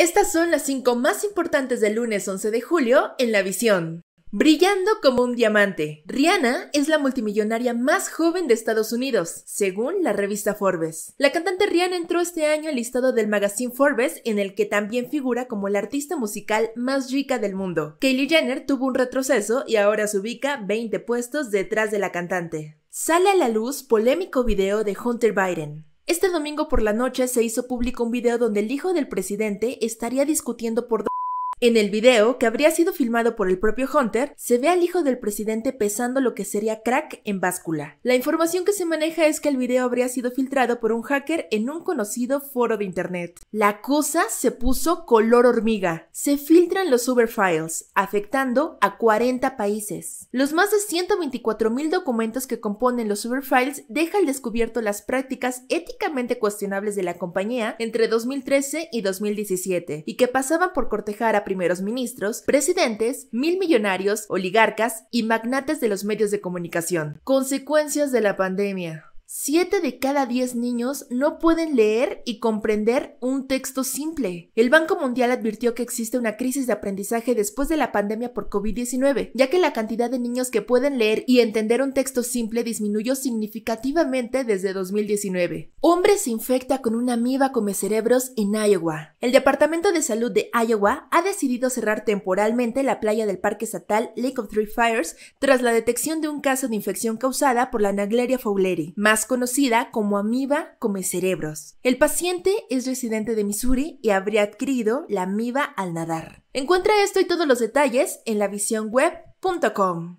Estas son las 5 más importantes del lunes 11 de julio en la visión. Brillando como un diamante, Rihanna es la multimillonaria más joven de Estados Unidos, según la revista Forbes. La cantante Rihanna entró este año al listado del magazine Forbes, en el que también figura como la artista musical más rica del mundo. Kylie Jenner tuvo un retroceso y ahora se ubica 20 puestos detrás de la cantante. Sale a la luz polémico video de Hunter Biden. Este domingo por la noche se hizo público un video donde el hijo del presidente estaría discutiendo por en el video, que habría sido filmado por el propio Hunter, se ve al hijo del presidente pesando lo que sería crack en báscula. La información que se maneja es que el video habría sido filtrado por un hacker en un conocido foro de internet. La cosa se puso color hormiga. Se filtran los Uber Files, afectando a 40 países. Los más de 124 mil documentos que componen los Uber Files deja al descubierto las prácticas éticamente cuestionables de la compañía entre 2013 y 2017 y que pasaban por cortejar a primeros ministros, presidentes, mil millonarios, oligarcas y magnates de los medios de comunicación. Consecuencias de la pandemia. 7 de cada 10 niños no pueden leer y comprender un texto simple. El Banco Mundial advirtió que existe una crisis de aprendizaje después de la pandemia por COVID-19, ya que la cantidad de niños que pueden leer y entender un texto simple disminuyó significativamente desde 2019. Hombre se infecta con una amiba come cerebros en Iowa. El Departamento de Salud de Iowa ha decidido cerrar temporalmente la playa del Parque Estatal Lake of Three Fires tras la detección de un caso de infección causada por la Nagleria fowleri conocida como amiba come cerebros. El paciente es residente de Missouri y habría adquirido la amiba al nadar. Encuentra esto y todos los detalles en lavisionweb.com.